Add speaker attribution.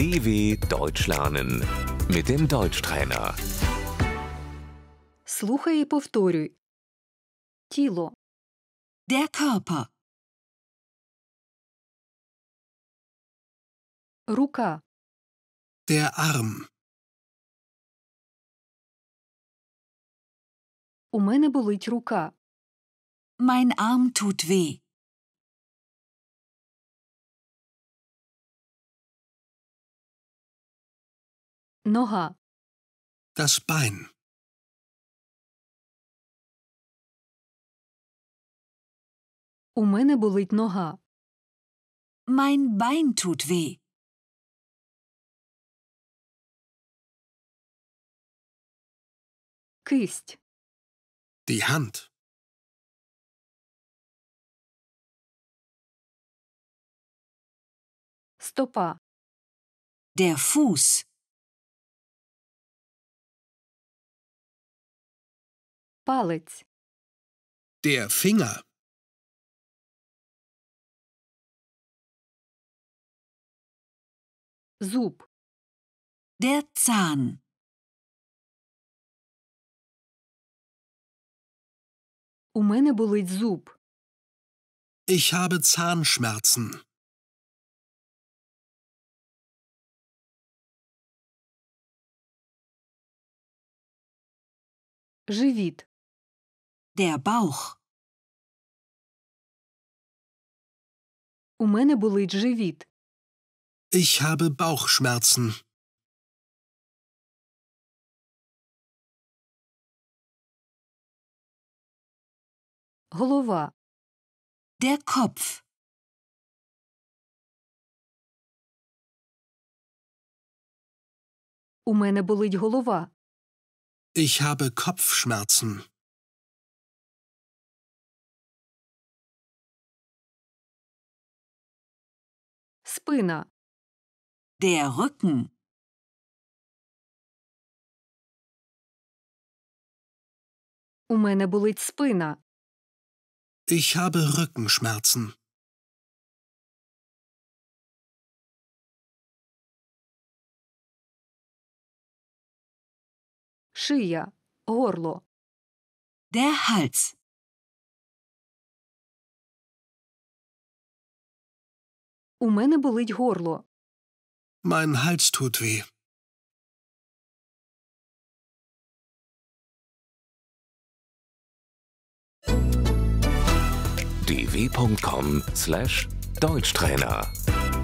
Speaker 1: DW Deutsch lernen mit dem Deutschtrainer. Слухай і повторюй. Тіло, Der Körper, рука, Der Arm. у мене болить рука, mein Arm tut weh, Noha. Das Bein. У мене болить нога. Mein Bein tut weh. Кисть. Die Hand. Стопа. Der Fuß. Палець. Der Finger. Зуб. Der Zahn. У мене болить зуб. Ich habe Zahnschmerzen. Живіт. Der Bauch. У мене болить живіт. Ich habe Bauchschmerzen. Голова. Der Kopf. У мене болить голова. Ich habe Kopfschmerzen. спина. Der Rücken. У мене болить спина. Ich habe Rückenschmerzen. Шия, горло. Der Hals. У мене болить горло. Mein Hals tut weh. dw.com/deutschtrainer